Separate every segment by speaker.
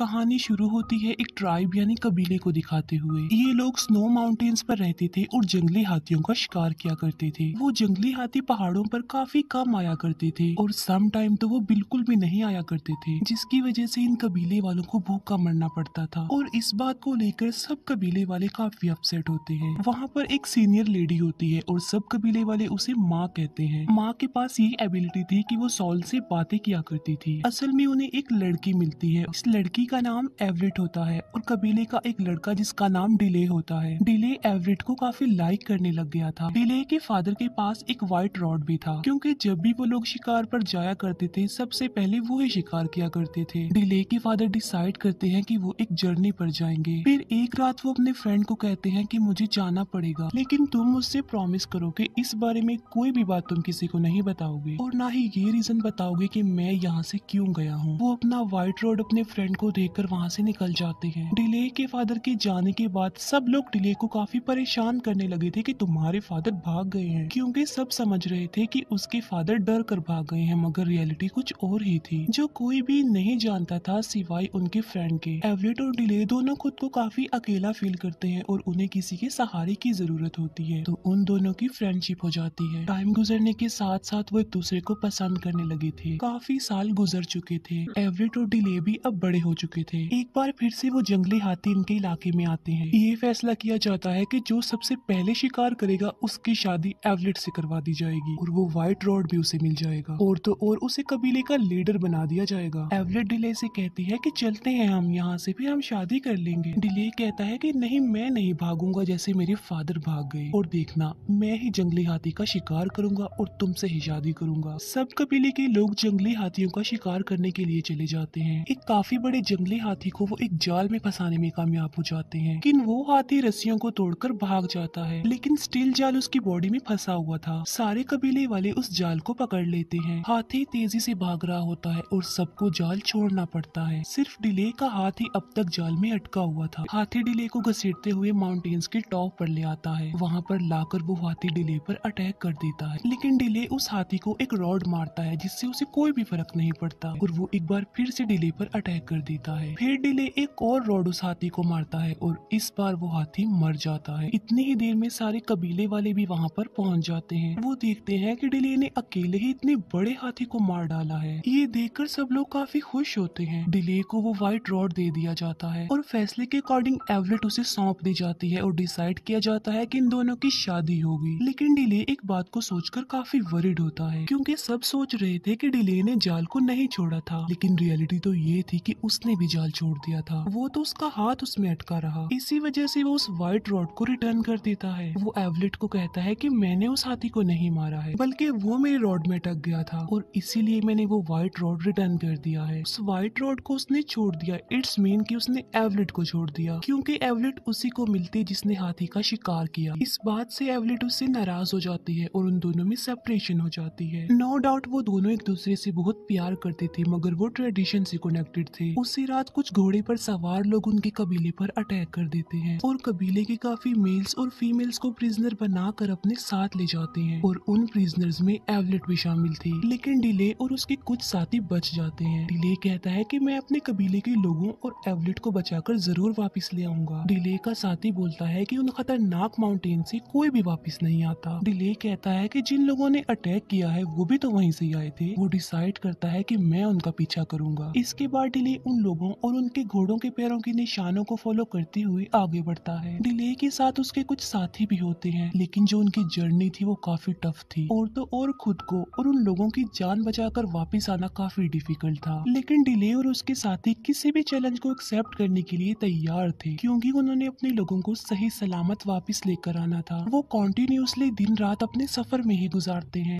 Speaker 1: कहानी शुरू होती है एक ट्राइब यानी कबीले को दिखाते हुए ये लोग स्नो माउंटेन्स पर रहते थे और जंगली हाथियों का शिकार किया करते थे वो जंगली हाथी पहाड़ों पर काफी कम आया करते थे और सम टाइम तो वो बिल्कुल भी नहीं आया करते थे जिसकी वजह से इन कबीले वालों को भूखा मरना पड़ता था और इस बात को लेकर सब कबीले वाले काफी अपसेट होते हैं वहाँ पर एक सीनियर लेडी होती है और सब कबीले वाले उसे माँ कहते हैं माँ के पास ये एबिलिटी थी की वो सॉल से बातें किया करती थी असल में उन्हें एक लड़की मिलती है इस लड़की का नाम एवरेट होता है और कबीले का एक लड़का जिसका नाम डिले होता है डिले एवरेट को काफी लाइक करने लग गया था डिले के फादर के पास एक व्हाइट रॉड भी था क्योंकि जब भी वो लोग शिकार पर जाया करते थे सबसे पहले वो ही शिकार किया करते थे डिले के फादर डिसाइड करते हैं कि वो एक जर्नी पर जाएंगे फिर एक रात वो अपने फ्रेंड को कहते हैं कि मुझे जाना पड़ेगा लेकिन तुम मुझसे प्रॉमिस करो कि इस बारे में कोई भी बात तुम किसी को नहीं बताओगे और ना ही ये रीजन बताओगे कि मैं यहाँ से क्यों गया हूँ वो अपना व्हाइट रोड अपने फ्रेंड को कर वहाँ से निकल जाते हैं डिले के फादर के जाने के बाद सब लोग डिले को काफी परेशान करने लगे थे कि तुम्हारे फादर भाग गए हैं क्योंकि सब समझ रहे थे कि उसके फादर डर कर भाग गए हैं मगर रियलिटी कुछ और ही थी जो कोई भी नहीं जानता था सिवाय उनके फ्रेंड के एवलेट और डिले दोनों खुद को काफी अकेला फील करते हैं और उन्हें किसी के सहारे की जरूरत होती है तो उन दोनों की फ्रेंडशिप हो जाती है टाइम गुजरने के साथ साथ वो एक दूसरे को पसंद करने लगे थे काफी साल गुजर चुके थे एवलेट और डिले भी अब बड़े हो चुके चुके थे एक बार फिर से वो जंगली हाथी इनके इलाके में आते हैं ये फैसला किया जाता है कि जो सबसे पहले शिकार करेगा उसकी शादी एवलेट से करवा दी जाएगी और वो व्हाइट रॉड भी उसे मिल जाएगा और तो और उसे कबीले का लीडर बना दिया जाएगा एवलेट डिले से कहती है की चलते हैं हम यहाँ से फिर हम शादी कर लेंगे डिले कहता है की नहीं मैं नहीं भागूंगा जैसे मेरे फादर भाग गए और देखना मैं ही जंगली हाथी का शिकार करूंगा और तुमसे ही शादी करूंगा सब कबीले के लोग जंगली हाथियों का शिकार करने के लिए चले जाते हैं एक काफी बड़े जंगली हाथी को वो एक जाल में फंसाने में कामयाब हो जाते हैं लेकिन वो हाथी रस्सियों को तोड़कर भाग जाता है लेकिन स्टील जाल उसकी बॉडी में फंसा हुआ था सारे कबीले वाले उस जाल को पकड़ लेते हैं हाथी तेजी से भाग रहा होता है और सबको जाल छोड़ना पड़ता है सिर्फ डिले का हाथी अब तक जाल में अटका हुआ था हाथी डिले को घसीटते हुए माउंटेन्स के टॉप पर ले आता है वहाँ पर लाकर वो हाथी डिले पर अटैक कर देता है लेकिन डिले उस हाथी को एक रॉड मारता है जिससे उसे कोई भी फर्क नहीं पड़ता और वो एक बार फिर से डिले पर अटैक कर देता जीता है फिर डिले एक और रोड उस हाथी को मारता है और इस बार वो हाथी मर जाता है इतनी ही देर में सारे कबीले वाले भी वहाँ पर पहुँच जाते हैं वो देखते हैं कि डिले ने अकेले ही इतने बड़े हाथी को मार डाला है ये देखकर सब लोग काफी खुश होते हैं डिले को वो व्हाइट रॉड दे दिया जाता है और फैसले के अकॉर्डिंग एवलेट उसे सौंप दी जाती है और डिसाइड किया जाता है कि इन दोनों की शादी होगी लेकिन डिले एक बात को सोचकर काफी वरिड होता है क्योंकि सब सोच रहे थे कि डिले ने जाल को नहीं छोड़ा था लेकिन रियलिटी तो ये थी कि उसने उसने भी जाल छोड़ दिया था वो तो उसका हाथ उसमें अटका रहा इसी वजह से वो उस व्हाइट रॉड को रिटर्न कर देता है वो एवलेट को कहता है की मैंने उस हाथी को नहीं मारा है बल्कि वो मेरे रॉड में अटक गया था और इसीलिए मैंने वो व्हाइट रॉड रिटर्न कर दिया है उस व्हाइट रॉड को उसने छोड़ दिया इट्स मीन की उसने एवलेट को छोड़ दिया क्यूँकी एवलेट उसी को मिलती जिसने हाथी का शिकार किया इस बात से एवलेट उससे नाराज हो जाती है और उन दोनों में सेपरेशन हो जाती है नो no डाउट वो दोनों एक दूसरे से बहुत प्यार करते थे मगर वो ट्रेडिशन से कनेक्टेड थे उसी उसी रात कुछ घोड़े पर सवार लोग उनके कबीले पर अटैक कर देते हैं और कबीले के काफी मेल्स और फीमेल्स को प्रिजनर बनाकर अपने साथ ले जाते हैं और उन प्रिजनर्स में एवलेट भी शामिल थी लेकिन डिले और उसके कुछ साथी बच जाते हैं डिले कहता है की मैं अपने कबीले के लोगों और एवलेट को बचाकर जरूर वापिस ले आऊंगा डिले का साथी बोलता है की उन खतरनाक माउंटेन से कोई भी वापिस नहीं आता डिले कहता है की जिन लोगों ने अटैक किया है वो भी तो वहीं से आए थे वो डिसाइड करता है की मैं उनका पीछा करूंगा इसके बाद डिले उन लोगों और उनके घोड़ों के पैरों के निशानों को फॉलो करते हुए आगे बढ़ता है डिले के साथ उसके कुछ साथी भी होते हैं लेकिन जो उनकी जर्नी थी वो काफी टफ थी और तो और खुद को और उन लोगों की जान बचाकर वापस आना काफी डिफिकल्ट था लेकिन डिले और उसके साथी किसी भी चैलेंज को एक्सेप्ट करने के लिए तैयार थे क्योंकि उन्होंने अपने लोगों को सही सलामत वापस लेकर आना था वो कॉन्टिन्यूसली दिन रात अपने सफर में ही गुजारते हैं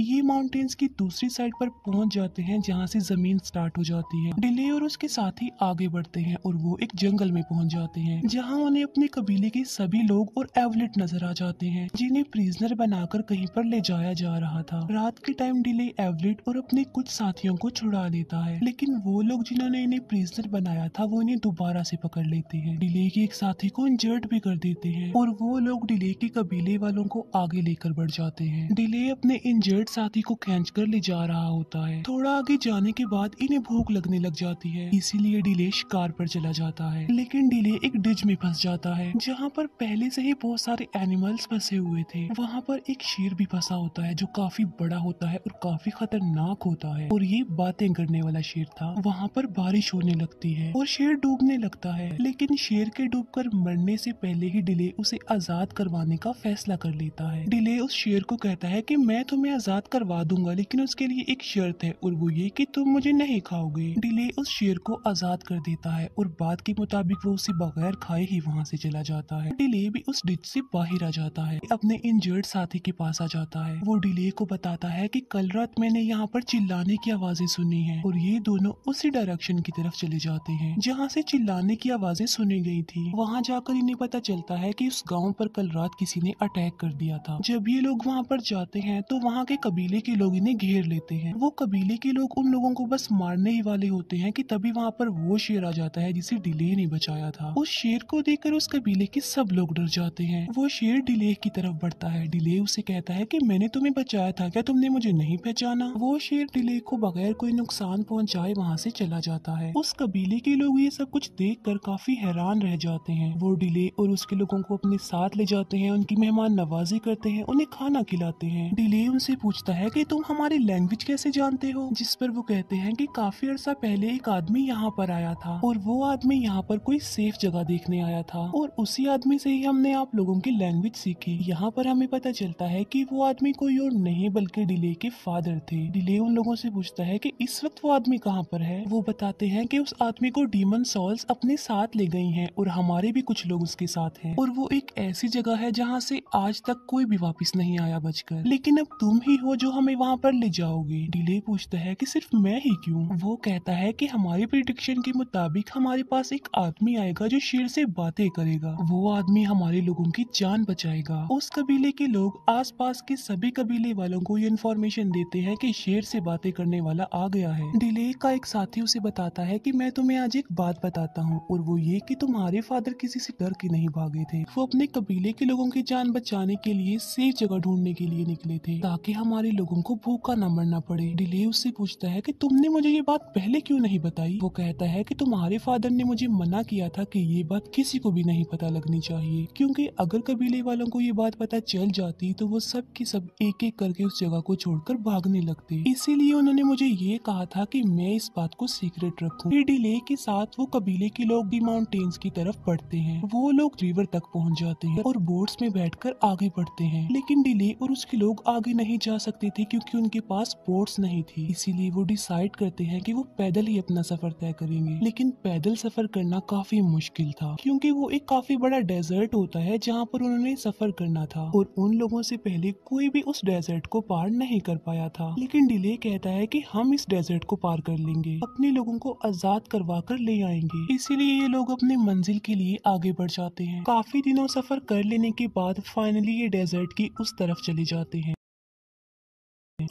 Speaker 1: ये माउंटेन्स की दूसरी साइड पर पहुंच जाते हैं जहां से जमीन स्टार्ट हो जाती है डिले और उसके साथ ही आगे बढ़ते हैं और वो एक जंगल में पहुंच जाते हैं जहां उन्हें अपने कबीले के सभी लोग और एवलेट नजर आ जाते हैं जिन्हें प्रिजनर बनाकर कहीं पर ले जाया जा रहा था रात के टाइम डिले एवलेट और अपने कुछ साथियों को छुड़ा लेता है लेकिन वो लोग जिन्होंने इन्हें प्रिजनर बनाया था वो इन्हें दोबारा से पकड़ लेते हैं डिले के एक साथी को इंजर्ट भी कर देते हैं और वो लोग डिले के कबीले वालों को आगे लेकर बढ़ जाते हैं डिले अपने इंजर्ट डेविड साथी को खेच कर ले जा रहा होता है थोड़ा आगे जाने के बाद इन्हें भूख लगने लग जाती है इसीलिए डिले शिकार पर चला जाता है लेकिन डिले एक डिज में फंस जाता है जहाँ पर पहले से ही बहुत सारे एनिमल्स फंसे हुए थे वहाँ पर एक शेर भी फंसा होता है जो काफी बड़ा होता है और काफी खतरनाक होता है और ये बातें करने वाला शेर था वहाँ पर बारिश होने लगती है और शेर डूबने लगता है लेकिन शेर के डूब मरने से पहले ही डिले उसे आजाद करवाने का फैसला कर लेता है डिले उस शेर को कहता है की मैं तुम्हें आजाद आज़ाद करवा दूंगा लेकिन उसके लिए एक शर्त है और वो ये कि तुम मुझे नहीं खाओगे डिले उस शेर को आज़ाद कर देता है और बात के मुताबिक वो उसे बगैर खाए ही वहाँ से चला जाता है डिले भी उस डिच से बाहर आ जाता है अपने इंजर्ड साथी के पास आ जाता है वो डिले को बताता है की कल रात मैंने यहाँ पर चिल्लाने की आवाजें सुनी है और ये दोनों उसी डायरेक्शन की तरफ चले जाते हैं जहाँ से चिल्लाने की आवाजें सुनी गयी थी वहाँ जाकर इन्हें पता चलता है की उस गाँव पर कल रात किसी ने अटैक कर दिया था जब ये लोग वहाँ पर जाते हैं तो वहाँ के कबीले के लोग इन्हें घेर लेते हैं वो कबीले के लोग उन लोगों को बस मारने ही वाले होते हैं कि तभी वहाँ पर वो शेर आ जाता है जिसे डिले ने बचाया था उस शेर को देखकर उस कबीले के सब लोग डर जाते हैं वो शेर डिले की तरफ बढ़ता है डिले उसे कहता है की मैंने तुम्हें बचाया था क्या तुमने मुझे नहीं पहचाना वो शेर डिले को बगैर कोई नुकसान पहुँचाए वहाँ से चला जाता है उस कबीले के लोग ये सब कुछ देख कर काफी हैरान रह जाते हैं वो डिले और उसके लोगों को अपने साथ ले जाते हैं उनकी मेहमान नवाजी करते हैं उन्हें खाना खिलाते हैं डिले उनसे पूछ पूछता है कि तुम हमारी लैंग्वेज कैसे जानते हो जिस पर वो कहते हैं कि काफी अर्सा पहले एक आदमी यहाँ पर आया था और वो आदमी यहाँ पर कोई सेफ जगह देखने आया था और उसी आदमी से ही हमने आप लोगों की लैंग्वेज सीखी यहाँ पर हमें पता चलता है की वो आदमी कोई और नहीं बल्कि डिले के फादर थे डिले उन लोगों से पूछता है की इस वक्त वो आदमी कहाँ पर है वो बताते हैं की उस आदमी को डीमन सॉल्स अपने साथ ले गई है और हमारे भी कुछ लोग उसके साथ है और वो एक ऐसी जगह है जहाँ से आज तक कोई भी वापस नहीं आया बचकर लेकिन अब तुम ही हो जो हमें वहाँ पर ले जाओगे डिले पूछता है कि सिर्फ मैं ही क्यों वो कहता है कि हमारी प्रिडिक्शन के मुताबिक हमारे पास एक आदमी आएगा जो शेर से बातें करेगा वो आदमी हमारे लोगों की जान बचाएगा उस कबीले के लोग आसपास के सभी कबीले वालों को ये इन्फॉर्मेशन देते हैं कि शेर से बातें करने वाला आ गया है डिले का एक साथी उसे बताता है कि मैं तुम्हें आज एक बात बताता हूँ और वो ये कि तुम्हारे फादर किसी से डर के नहीं भागे थे वो अपने कबीले के लोगों की जान बचाने के लिए सेफ जगह ढूंढने के लिए निकले थे ताकि हम हमारे लोगों को भूखा न मरना पड़े डिले उससे पूछता है कि तुमने मुझे ये बात पहले क्यों नहीं बताई वो कहता है कि तुम्हारे फादर ने मुझे मना किया था कि ये बात किसी को भी नहीं पता लगनी चाहिए क्योंकि अगर कबीले वालों को ये बात पता चल जाती तो वो सब की सब एक एक करके उस जगह को छोड़कर भागने लगते इसीलिए उन्होंने मुझे ये कहा था की मैं इस बात को सीक्रेट रखू फिर डिले के साथ वो कबीले के लोग भी माउंटेन्स की तरफ बढ़ते हैं वो लोग रिवर तक पहुँच जाते हैं और बोट्स में बैठ आगे बढ़ते हैं लेकिन डिले और उसके लोग आगे नहीं जा जा सकती थी क्योंकि उनके पास बोट्स नहीं थी इसीलिए वो डिसाइड करते हैं कि वो पैदल ही अपना सफर तय करेंगे लेकिन पैदल सफर करना काफी मुश्किल था क्योंकि वो एक काफी बड़ा डेजर्ट होता है जहाँ पर उन्होंने सफर करना था और उन लोगों से पहले कोई भी उस डेजर्ट को पार नहीं कर पाया था लेकिन डिले कहता है की हम इस डेजर्ट को पार कर लेंगे अपने लोगों को आजाद करवा कर ले आएंगे इसीलिए ये लोग अपने मंजिल के लिए आगे बढ़ जाते हैं काफी दिनों सफर कर लेने के बाद फाइनली ये डेजर्ट की उस तरफ चले जाते हैं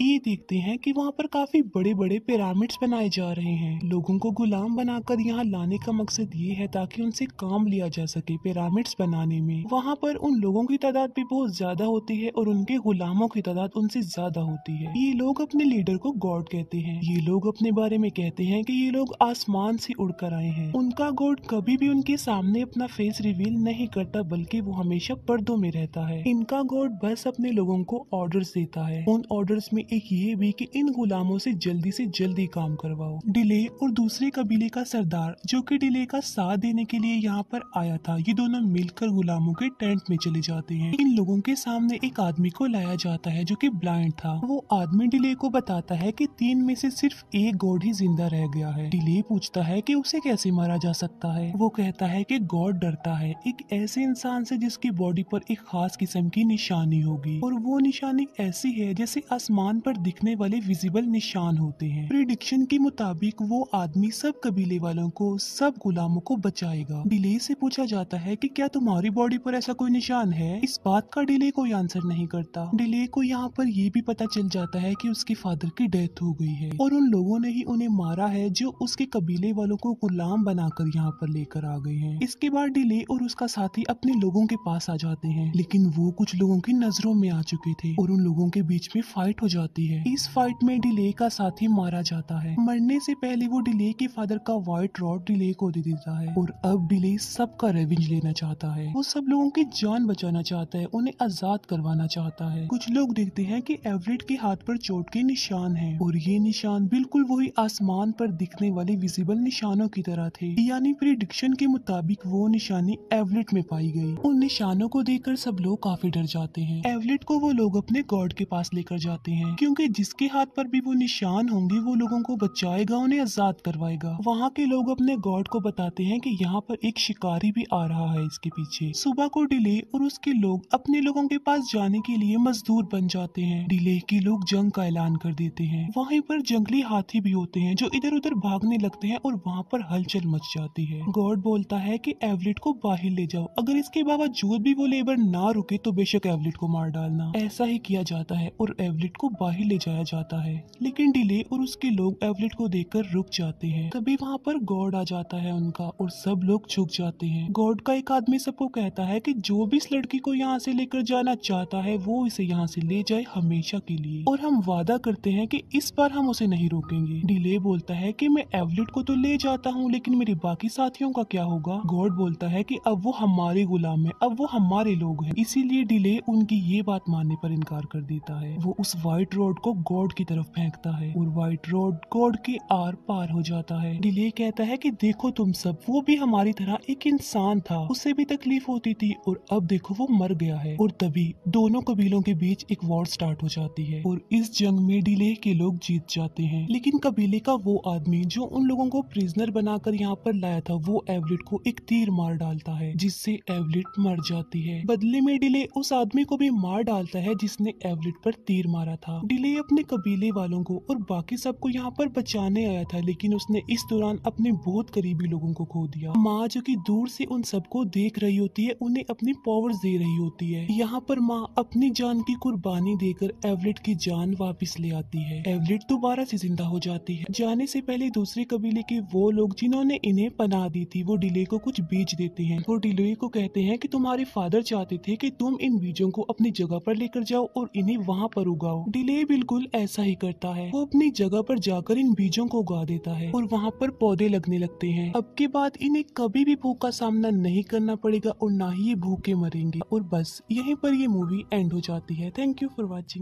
Speaker 1: हैं ये देखते हैं कि वहाँ पर काफी बड़े बड़े पिरामिड्स बनाए जा रहे हैं लोगों को गुलाम बनाकर यहाँ लाने का मकसद ये है ताकि उनसे काम लिया जा सके पिरामिड्स बनाने में वहाँ पर उन लोगों की तादाद भी बहुत ज्यादा होती है और उनके गुलामों की तादाद उनसे ज्यादा होती है ये लोग अपने लीडर को गॉड कहते हैं ये लोग अपने बारे में कहते हैं की ये लोग आसमान से उड़कर आए हैं उनका गॉड कभी भी उनके सामने अपना फेस रिवील नहीं करता बल्कि वो हमेशा पर्दों में रहता है इनका गॉड बस अपने लोगों को ऑर्डर्स देता है उन ऑर्डर्स में एक ये भी कि इन गुलामों से जल्दी से जल्दी काम करवाओ डिले और दूसरे कबीले का सरदार जो कि डिले का साथ देने के लिए यहाँ पर आया था ये दोनों मिलकर गुलामों के टेंट में चले जाते हैं इन लोगों के सामने एक आदमी को लाया जाता है जो की ब्लाइंड था वो आदमी डिले को बताता है की तीन में से सिर्फ एक गॉड ही जिंदा रह गया है डिले पूछता है की उसे कैसे मारा जा सकता है वो कहता है की गॉड डरता है एक ऐसे इंसान से जिसकी बॉडी पर एक खास किस्म की निशानी होगी और वो निशानी ऐसी है जैसे आसमान आसमान पर दिखने वाले विजिबल निशान होते हैं प्रिडिक्शन के मुताबिक वो आदमी सब कबीले वालों को सब गुलामों को बचाएगा डिले से पूछा जाता है कि क्या तुम्हारी बॉडी पर ऐसा कोई निशान है इस बात का डिले कोई आंसर नहीं करता डिले को यहाँ पर यह भी पता चल जाता है की उसके फादर की डेथ हो गई है और उन लोगों ने ही उन्हें मारा है जो उसके कबीले वालों को गुलाम बनाकर यहाँ पर लेकर आ गए हैं इसके बाद डिले और उसका साथी अपने लोगों के पास आ जाते हैं लेकिन वो कुछ लोगों की नजरों में आ चुके थे और उन लोगों के बीच में फाइट हो जाती जाती है इस फाइट में डिले का साथी मारा जाता है मरने से पहले वो डिले के फादर का व्हाइट रॉड डिले को दे देता है और अब डिले सबका रेवेंज लेना चाहता है वो सब लोगों की जान बचाना चाहता है उन्हें आजाद करवाना चाहता है कुछ लोग देखते हैं कि एवरेट के हाथ पर चोट के निशान हैं और ये निशान बिल्कुल वही आसमान पर दिखने वाले विजिबल निशानों की तरह थे यानी प्रिडिक्शन के मुताबिक वो निशानी एवलेट में पाई गई उन निशानों को देखकर सब लोग काफी डर जाते हैं एवलेट को वो लोग अपने गॉड के पास लेकर जाते हैं क्योंकि जिसके हाथ पर भी वो निशान होंगे वो लोगों को बचाएगा उन्हें आजाद करवाएगा वहाँ के लोग अपने गॉड को बताते हैं कि यहाँ पर एक शिकारी भी आ रहा है इसके पीछे सुबह को डिले और उसके लोग अपने लोगों के पास जाने के लिए मजदूर बन जाते हैं डिले के लोग जंग का ऐलान कर देते हैं वहीं पर जंगली हाथी भी होते हैं जो इधर उधर भागने लगते हैं और वहाँ पर हलचल मच जाती है गॉड बोलता है कि एवलेट को बाहर ले जाओ अगर इसके बावजूद भी वो लेबर ना रुके तो बेशक एवलेट को मार डालना ऐसा ही किया जाता है और एवलेट को बाहर ले जाया जाता है लेकिन डिले और उसके लोग एवलेट को देखकर रुक जाते हैं तभी वहाँ पर गॉड आ जाता है उनका और सब लोग झुक जाते हैं गॉड का एक आदमी सबको कहता है की जो भी इस लड़की को यहाँ ऐसी लेकर जाना चाहता है वो इसे यहाँ ऐसी ले जाए हमेशा के लिए और हम वादा करते हैं कि इस बार हम उसे नहीं रोकेंगे डिले बोलता है कि मैं एवलेट को तो ले जाता हूँ लेकिन मेरे बाकी साथियों का क्या होगा गॉड बोलता है कि अब वो हमारे गुलाम है अब वो हमारे लोग हैं इसीलिए डिले उनकी ये बात मानने पर इनकार कर देता है वो उस वाइट रोड को गॉड की तरफ फेंकता है और व्हाइट रोड गॉड के आर पार हो जाता है डिले कहता है कि देखो तुम सब वो भी हमारी तरह एक इंसान था उसे भी तकलीफ होती थी और अब देखो वो मर गया है और तभी दोनों कबीलों के बीच एक वॉर स्टार्ट हो जाती है और इस जंग में डिले के लोग जीत जाते हैं लेकिन कबीले का वो आदमी जो उन लोगों को प्रिजनर बनाकर यहाँ पर लाया था वो एवलेट को एक तीर मार डालता है जिससे एवलेट मर जाती है बदले में डिले उस आदमी को भी मार डालता है जिसने एवलेट पर तीर मारा था डिले अपने कबीले वालों को और बाकी सबको यहाँ पर बचाने आया था लेकिन उसने इस दौरान अपने बहुत करीबी लोगों को खो दिया माँ जो की दूर से उन सबको देख रही होती है उन्हें अपनी पावर्स दे रही होती है यहाँ पर माँ अपनी जान की कुर्बानी देकर एवलेट की जान वापिस ले आती है एवलेट दोबारा से जिंदा हो जाती है जाने से पहले दूसरे कबीले के वो लोग जिन्होंने इन्हें पना दी थी वो डिले को कुछ बीज देते हैं वो डिले को कहते हैं की तुम्हारे फादर चाहते थे की तुम इन बीजों को अपनी जगह पर लेकर जाओ और इन्हें वहाँ पर उगाओ डिले डे बिल्कुल ऐसा ही करता है वो अपनी जगह पर जाकर इन बीजों को उगा देता है और वहाँ पर पौधे लगने लगते हैं अब के बाद इन्हें कभी भी भूख का सामना नहीं करना पड़ेगा और ना ही ये भूखे मरेंगे और बस यहीं पर ये मूवी एंड हो जाती है थैंक यू फॉर वॉचिंग